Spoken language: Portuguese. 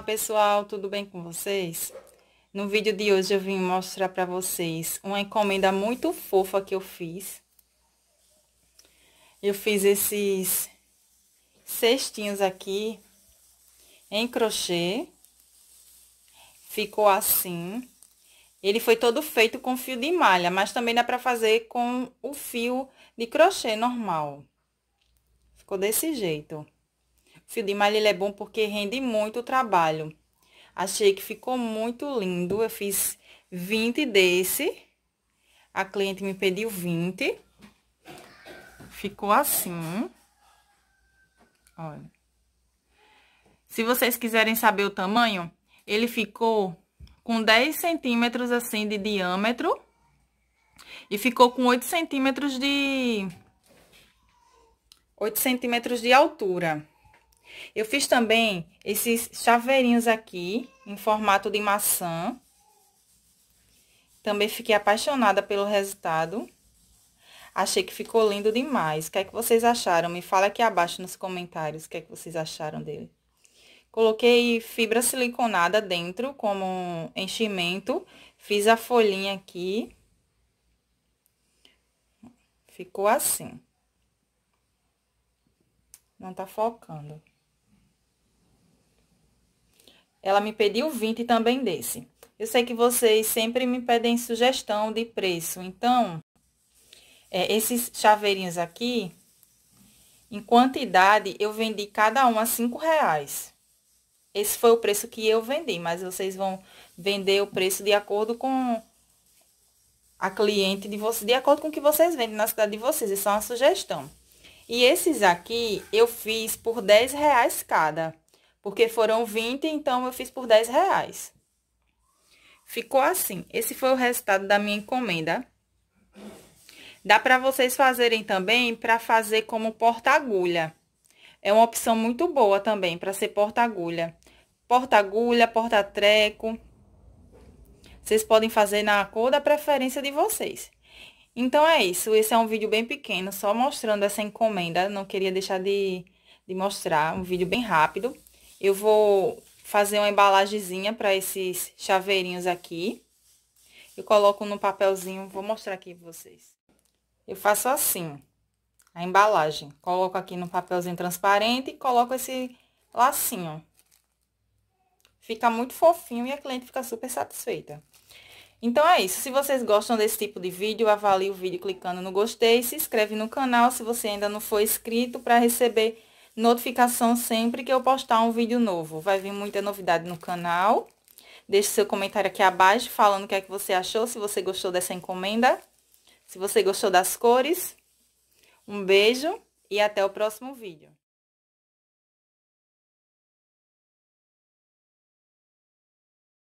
pessoal, tudo bem com vocês? No vídeo de hoje eu vim mostrar para vocês uma encomenda muito fofa que eu fiz. Eu fiz esses cestinhos aqui em crochê. Ficou assim. Ele foi todo feito com fio de malha, mas também dá para fazer com o fio de crochê normal. Ficou desse jeito. Fio de malha ele é bom porque rende muito trabalho. Achei que ficou muito lindo. Eu fiz 20 desse. A cliente me pediu 20. Ficou assim. Olha. Se vocês quiserem saber o tamanho, ele ficou com 10 centímetros assim de diâmetro. E ficou com 8 centímetros de... 8 centímetros de altura. Eu fiz também esses chaveirinhos aqui, em formato de maçã. Também fiquei apaixonada pelo resultado. Achei que ficou lindo demais. O que é que vocês acharam? Me fala aqui abaixo nos comentários o que é que vocês acharam dele. Coloquei fibra siliconada dentro como enchimento. Fiz a folhinha aqui. Ficou assim. Não tá focando. Ela me pediu 20 também desse. Eu sei que vocês sempre me pedem sugestão de preço, então, é, esses chaveirinhos aqui, em quantidade, eu vendi cada um a 5 reais. Esse foi o preço que eu vendi, mas vocês vão vender o preço de acordo com a cliente de vocês, de acordo com o que vocês vendem na cidade de vocês, isso é uma sugestão. E esses aqui eu fiz por 10 reais cada. Porque foram 20, então eu fiz por 10 reais. Ficou assim. Esse foi o resultado da minha encomenda. Dá para vocês fazerem também para fazer como porta-agulha. É uma opção muito boa também para ser porta-agulha. Porta-agulha, porta-treco. Vocês podem fazer na cor da preferência de vocês. Então, é isso. Esse é um vídeo bem pequeno, só mostrando essa encomenda. Não queria deixar de, de mostrar. Um vídeo bem rápido. Eu vou fazer uma embalagenzinha para esses chaveirinhos aqui. Eu coloco no papelzinho, vou mostrar aqui para vocês. Eu faço assim, a embalagem. Coloco aqui no papelzinho transparente e coloco esse lacinho. Fica muito fofinho e a cliente fica super satisfeita. Então é isso, se vocês gostam desse tipo de vídeo, avalie o vídeo clicando no gostei, se inscreve no canal se você ainda não for inscrito para receber notificação sempre que eu postar um vídeo novo. Vai vir muita novidade no canal. Deixe seu comentário aqui abaixo falando o que é que você achou, se você gostou dessa encomenda, se você gostou das cores. Um beijo e até o próximo vídeo.